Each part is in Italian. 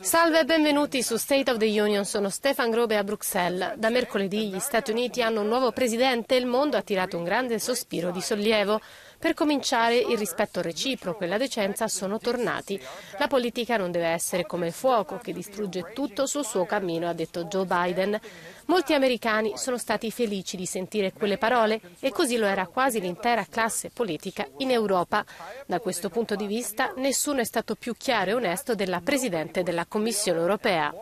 Salve e benvenuti su State of the Union, sono Stefan Grobe a Bruxelles. Da mercoledì gli Stati Uniti hanno un nuovo presidente e il mondo ha tirato un grande sospiro di sollievo. Per cominciare, il rispetto reciproco e la decenza sono tornati. La politica non deve essere come il fuoco che distrugge tutto sul suo cammino, ha detto Joe Biden. Molti americani sono stati felici di sentire quelle parole e così lo era quasi l'intera classe politica in Europa. Da questo punto di vista nessuno è stato più chiaro e onesto della Presidente della Commissione europea.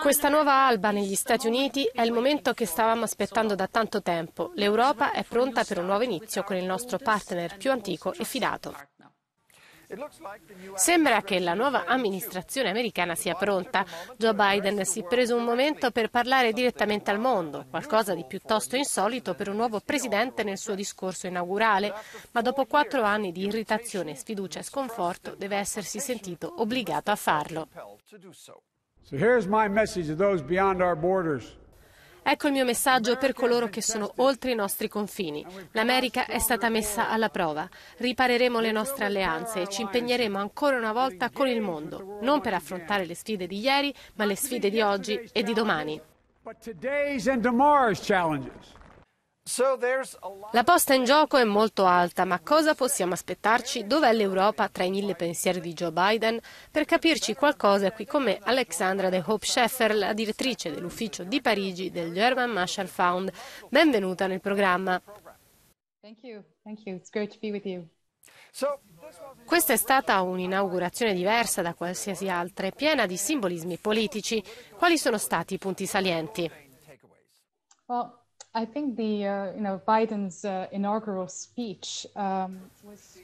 Questa nuova alba negli Stati Uniti è il momento che stavamo aspettando da tanto tempo. L'Europa è pronta per un nuovo inizio con il nostro partner più antico e fidato. Sembra che la nuova amministrazione americana sia pronta. Joe Biden si è preso un momento per parlare direttamente al mondo, qualcosa di piuttosto insolito per un nuovo presidente nel suo discorso inaugurale, ma dopo quattro anni di irritazione, sfiducia e sconforto deve essersi sentito obbligato a farlo. So here's my message to those beyond our borders. Ecco il mio messaggio per coloro che sono oltre i nostri confini. L'America è stata messa alla prova. Ripareremo le nostre alleanze e ci impegneremo ancora una volta con il mondo, non per affrontare le sfide di ieri, ma le sfide di oggi e di domani. La posta in gioco è molto alta, ma cosa possiamo aspettarci? Dov'è l'Europa tra i mille pensieri di Joe Biden? Per capirci qualcosa qui con me Alexandra De Hope Scheffer, la direttrice dell'ufficio di Parigi del German Marshall Fund. Benvenuta nel programma. Questa è stata un'inaugurazione diversa da qualsiasi altra piena di simbolismi politici. Quali sono stati i punti salienti? Well, Uh, uh, um,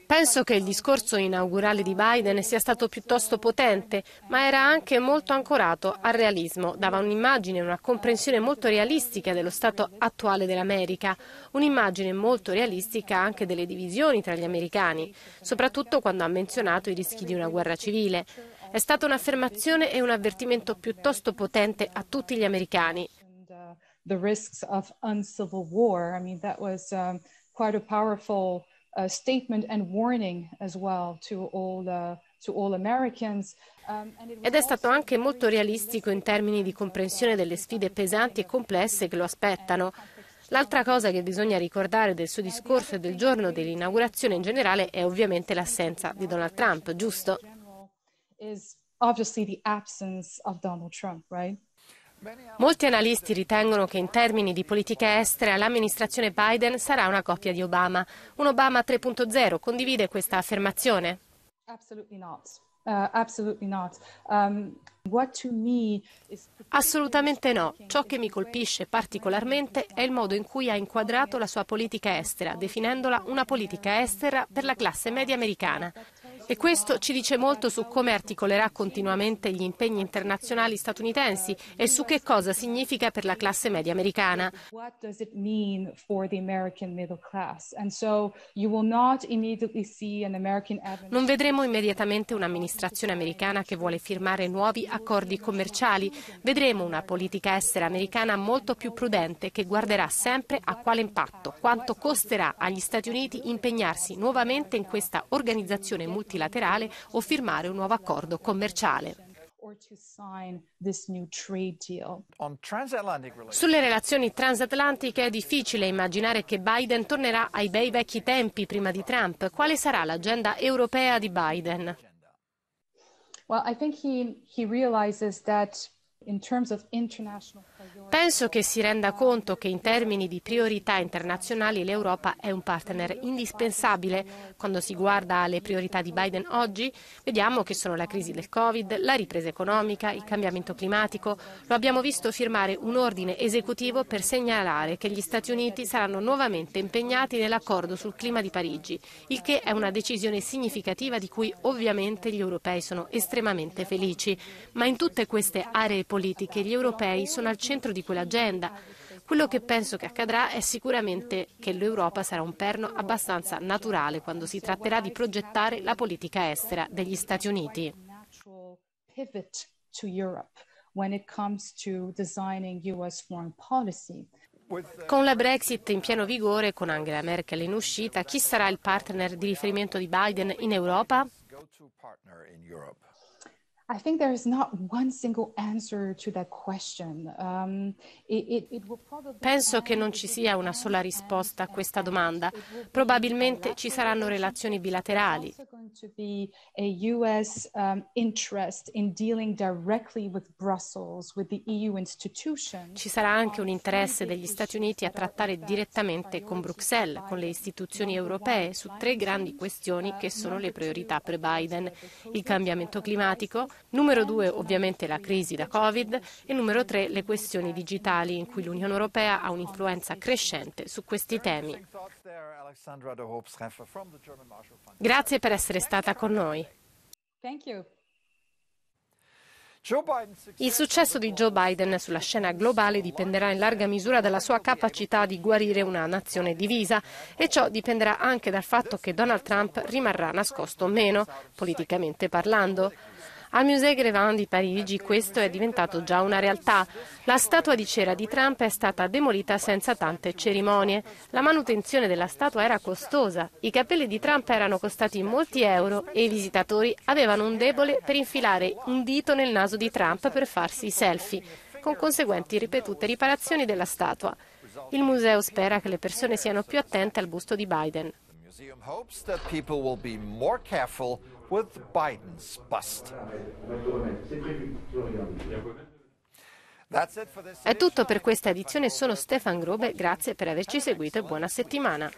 Penso che il discorso inaugurale di Biden sia stato piuttosto potente, ma era anche molto ancorato al realismo, dava un'immagine, una comprensione molto realistica dello stato attuale dell'America, un'immagine molto realistica anche delle divisioni tra gli americani, soprattutto quando ha menzionato i rischi di una guerra civile. È stata un'affermazione e un avvertimento piuttosto potente a tutti gli americani the risks of uncivil war. I mean, that was um, quite a powerful uh, statement and warning as well to all. Uh, um, Ed è stato anche molto realistico in termini di comprensione delle sfide pesanti e complesse che lo aspettano. L'altra cosa che bisogna ricordare del suo discorso e del giorno dell'inaugurazione in generale è ovviamente l'assenza di Donald Trump, giusto? Is obviously the absence of Donald Trump, right? Molti analisti ritengono che in termini di politica estera l'amministrazione Biden sarà una coppia di Obama. Un Obama 3.0 condivide questa affermazione? Uh, um, Assolutamente no. Ciò che mi colpisce particolarmente è il modo in cui ha inquadrato la sua politica estera, definendola una politica estera per la classe media americana. E questo ci dice molto su come articolerà continuamente gli impegni internazionali statunitensi e su che cosa significa per la classe media americana. Non vedremo immediatamente un'amministrazione americana che vuole firmare nuovi accordi commerciali, vedremo una politica estera americana molto più prudente che guarderà sempre a quale impatto, quanto costerà agli Stati Uniti impegnarsi nuovamente in questa organizzazione multilaterale multilaterale o firmare un nuovo accordo commerciale. Sulle relazioni transatlantiche è difficile immaginare che Biden tornerà ai bei vecchi tempi prima di Trump. Quale sarà l'agenda europea di Biden? Well, I think he, he realizes that in terms of international Penso che si renda conto che in termini di priorità internazionali l'Europa è un partner indispensabile. Quando si guarda alle priorità di Biden oggi, vediamo che sono la crisi del Covid, la ripresa economica, il cambiamento climatico. Lo abbiamo visto firmare un ordine esecutivo per segnalare che gli Stati Uniti saranno nuovamente impegnati nell'accordo sul clima di Parigi, il che è una decisione significativa di cui ovviamente gli europei sono estremamente felici. Ma in tutte queste aree politiche gli europei sono al centro centro di quell'agenda. Quello che penso che accadrà è sicuramente che l'Europa sarà un perno abbastanza naturale quando si tratterà di progettare la politica estera degli Stati Uniti. Con la Brexit in pieno vigore, con Angela Merkel in uscita, chi sarà il partner di riferimento di Biden in Europa? I think there is not one single answer to that question. Um, it, it probably... Penso che non ci sia una sola risposta a questa domanda. Probabilmente ci saranno relazioni bilaterali. Um, ci sarà anche um, un interesse degli Stati Uniti a trattare direttamente con Bruxelles, con le istituzioni europee, su tre grandi questioni che sono le priorità per Biden: il cambiamento climatico, Numero due ovviamente la crisi da Covid e numero tre le questioni digitali in cui l'Unione Europea ha un'influenza crescente su questi temi. Grazie per essere stata con noi. Il successo di Joe Biden sulla scena globale dipenderà in larga misura dalla sua capacità di guarire una nazione divisa e ciò dipenderà anche dal fatto che Donald Trump rimarrà nascosto o meno, politicamente parlando. Al Musée Grévin di Parigi questo è diventato già una realtà. La statua di cera di Trump è stata demolita senza tante cerimonie. La manutenzione della statua era costosa, i capelli di Trump erano costati molti euro e i visitatori avevano un debole per infilare un dito nel naso di Trump per farsi i selfie, con conseguenti ripetute riparazioni della statua. Il museo spera che le persone siano più attente al busto di Biden with Biden's bust. È tutto per questa edizione, sono Stefan Grobe, grazie per averci seguito e buona settimana.